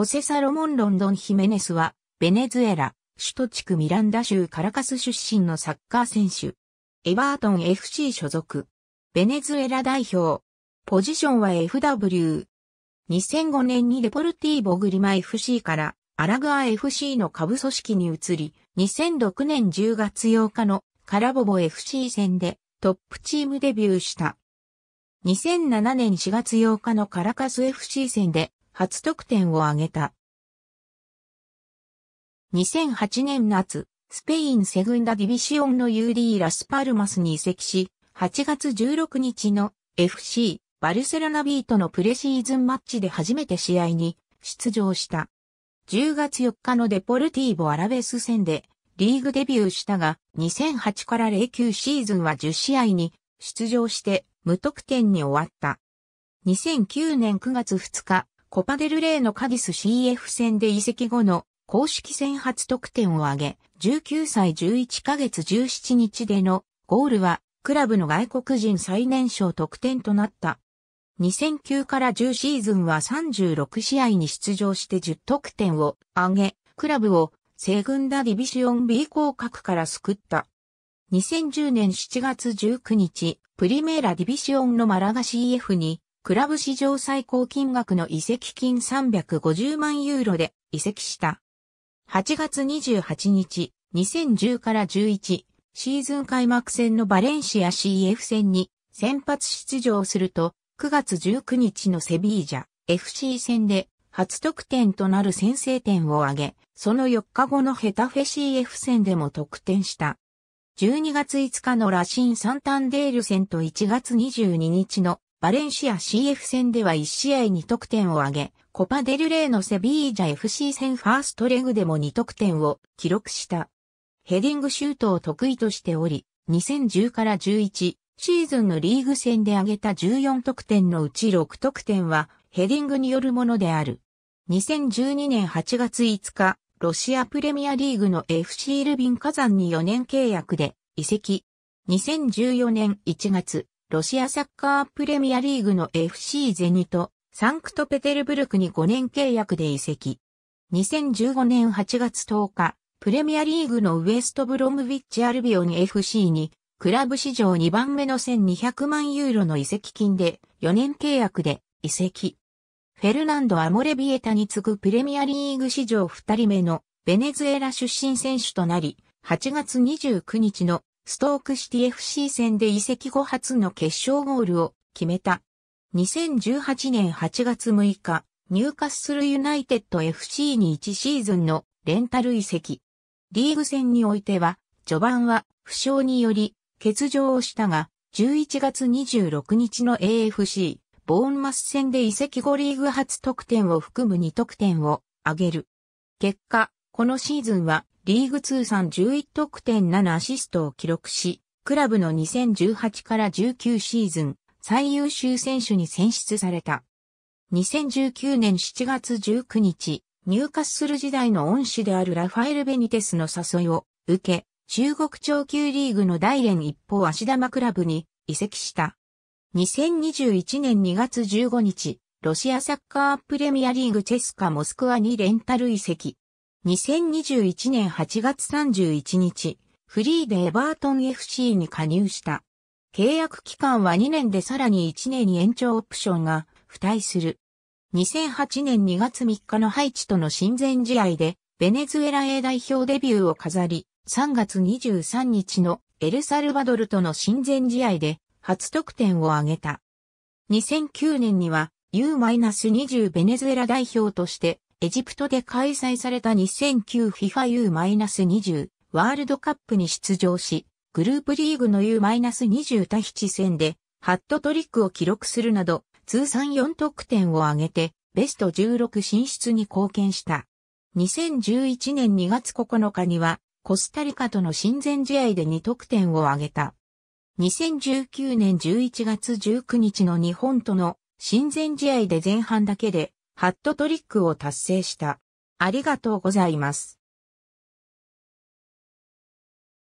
ホセ・サロモン・ロンドン・ヒメネスは、ベネズエラ、首都地区ミランダ州カラカス出身のサッカー選手。エバートン FC 所属。ベネズエラ代表。ポジションは FW。2005年にデポルティーボ・グリマ FC からアラグア FC の下部組織に移り、2006年10月8日のカラボボ FC 戦でトップチームデビューした。2007年4月8日のカラカス FC 戦で初得点を挙げた。2008年夏、スペインセグンダディビシオンの UD ラスパルマスに移籍し、8月16日の FC バルセロナビートのプレシーズンマッチで初めて試合に出場した。10月4日のデポルティーボアラベス戦でリーグデビューしたが、2008から09シーズンは10試合に出場して無得点に終わった。2009年9月2日、コパデルレイのカディス CF 戦で移籍後の公式戦初得点を挙げ、19歳11ヶ月17日でのゴールはクラブの外国人最年少得点となった。2009から10シーズンは36試合に出場して10得点を挙げ、クラブを西軍ダディビシオン B 降格から救った。2010年7月19日、プリメーラディビシオンのマラガ CF にクラブ史上最高金額の移籍金350万ユーロで移籍した。8月28日、2010から11シーズン開幕戦のバレンシア CF 戦に先発出場すると、9月19日のセビージャ FC 戦で初得点となる先制点を挙げ、その4日後のヘタフェ CF 戦でも得点した。12月5日のラシン・サンタンデール戦と1月22日のバレンシア CF 戦では1試合2得点を挙げ、コパデルレーのセビージャ FC 戦ファーストレグでも2得点を記録した。ヘディングシュートを得意としており、2010から11シーズンのリーグ戦で挙げた14得点のうち6得点はヘディングによるものである。2012年8月5日、ロシアプレミアリーグの FC ルビン火山に4年契約で移籍。2014年1月、ロシアサッカープレミアリーグの FC ゼニト、サンクトペテルブルクに5年契約で移籍。2015年8月10日、プレミアリーグのウエストブロムビッチアルビオン FC に、クラブ史上2番目の1200万ユーロの移籍金で、4年契約で移籍。フェルナンド・アモレビエタに次ぐプレミアリーグ史上2人目のベネズエラ出身選手となり、8月29日のストークシティ FC 戦で移籍後初の決勝ゴールを決めた。2018年8月6日、入荷するユナイテッド FC に1シーズンのレンタル移籍。リーグ戦においては、序盤は負傷により欠場をしたが、11月26日の AFC、ボーンマス戦で移籍後リーグ初得点を含む2得点を挙げる。結果、このシーズンはリーグ通算11得点7アシストを記録し、クラブの2018から19シーズン最優秀選手に選出された。2019年7月19日、入荷する時代の恩師であるラファエル・ベニテスの誘いを受け、中国超級リーグの大連一方足玉クラブに移籍した。2021年2月15日、ロシアサッカープレミアリーグチェスカモスクワにレンタル移籍。2021年8月31日、フリーでエバートン FC に加入した。契約期間は2年でさらに1年に延長オプションが付帯する。2008年2月3日のハイチとの親善試合で、ベネズエラ A 代表デビューを飾り、3月23日のエルサルバドルとの親善試合で初得点を挙げた。2009年には U-20 ベネズエラ代表としてエジプトで開催された 2009FIFA U-20 ワールドカップに出場し、グループリーグの U-20 対7戦でハットトリックを記録するなど、通算4得点を挙げて、ベスト16進出に貢献した。2011年2月9日には、コスタリカとの親善試合で2得点を挙げた。2019年11月19日の日本との親善試合で前半だけでハットトリックを達成した。ありがとうございます。